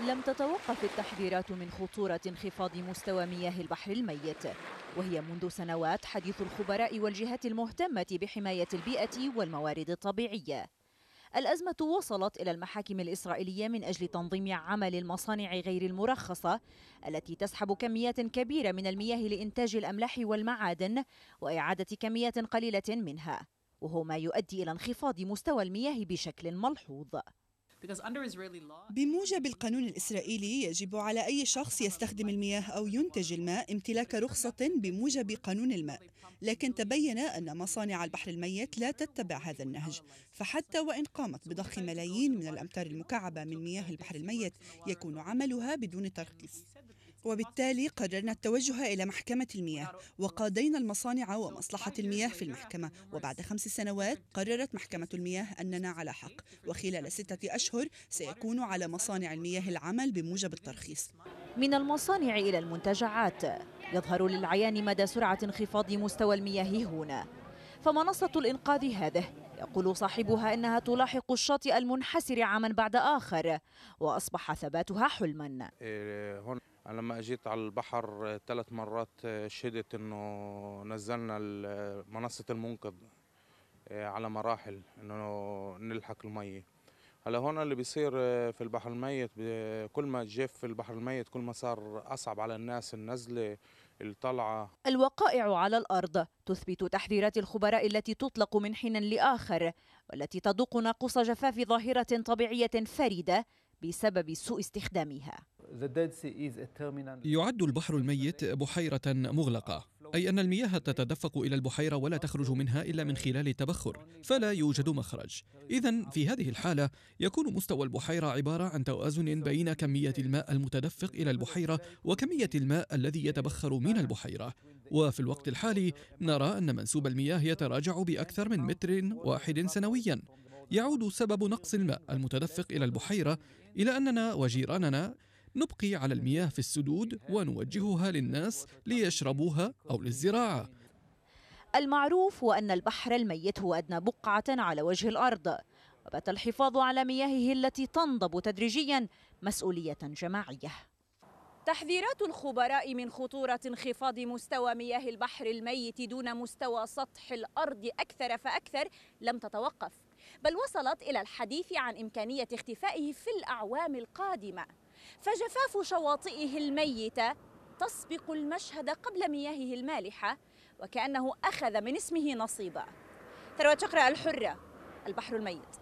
لم تتوقف التحذيرات من خطورة انخفاض مستوى مياه البحر الميت وهي منذ سنوات حديث الخبراء والجهات المهتمة بحماية البيئة والموارد الطبيعية الأزمة وصلت إلى المحاكم الإسرائيلية من أجل تنظيم عمل المصانع غير المرخصة التي تسحب كميات كبيرة من المياه لإنتاج الأملاح والمعادن وإعادة كميات قليلة منها وهو ما يؤدي إلى انخفاض مستوى المياه بشكل ملحوظ بموجب القانون الإسرائيلي يجب على أي شخص يستخدم المياه أو ينتج الماء امتلاك رخصة بموجب قانون الماء لكن تبين أن مصانع البحر الميت لا تتبع هذا النهج فحتى وإن قامت بضخ ملايين من الأمتار المكعبة من مياه البحر الميت يكون عملها بدون ترخيص وبالتالي قررنا التوجه إلى محكمة المياه وقاضينا المصانع ومصلحة المياه في المحكمة وبعد خمس سنوات قررت محكمة المياه أننا على حق وخلال ستة أشهر سيكون على مصانع المياه العمل بموجب الترخيص من المصانع إلى المنتجعات يظهر للعيان مدى سرعة انخفاض مستوى المياه هنا فمنصة الإنقاذ هذه يقول صاحبها إنها تلاحق الشاطئ المنحسر عاما بعد آخر وأصبح ثباتها حلما إيه، أنا لما أجيت على البحر ثلاث آه، مرات آه، شهدت إنه نزلنا آه، منصة المنقذ على مراحل إنه نلحق المية هلا هون اللي بيصير في البحر الميت كل ما جف في البحر الميت كل ما صار أصعب على الناس النزلة الطلعة الوقائع على الأرض تثبت تحذيرات الخبراء التي تطلق من حين لآخر والتي تدق ناقوس جفاف ظاهرة طبيعية فريدة بسبب سوء استخدامها يعد البحر الميت بحيرة مغلقة أي أن المياه تتدفق إلى البحيرة ولا تخرج منها إلا من خلال التبخر فلا يوجد مخرج إذا في هذه الحالة يكون مستوى البحيرة عبارة عن توازن بين كمية الماء المتدفق إلى البحيرة وكمية الماء الذي يتبخر من البحيرة وفي الوقت الحالي نرى أن منسوب المياه يتراجع بأكثر من متر واحد سنويا يعود سبب نقص الماء المتدفق إلى البحيرة إلى أننا وجيراننا نبقي على المياه في السدود ونوجهها للناس ليشربوها أو للزراعة المعروف هو أن البحر الميت هو أدنى بقعة على وجه الأرض وبات الحفاظ على مياهه التي تنضب تدريجيا مسؤولية جماعية تحذيرات الخبراء من خطورة انخفاض مستوى مياه البحر الميت دون مستوى سطح الأرض أكثر فأكثر لم تتوقف بل وصلت إلى الحديث عن إمكانية اختفائه في الأعوام القادمة فجفاف شواطئه الميتة تسبق المشهد قبل مياهه المالحة وكأنه أخذ من اسمه نصيبا ثروة شقرة الحرة البحر الميت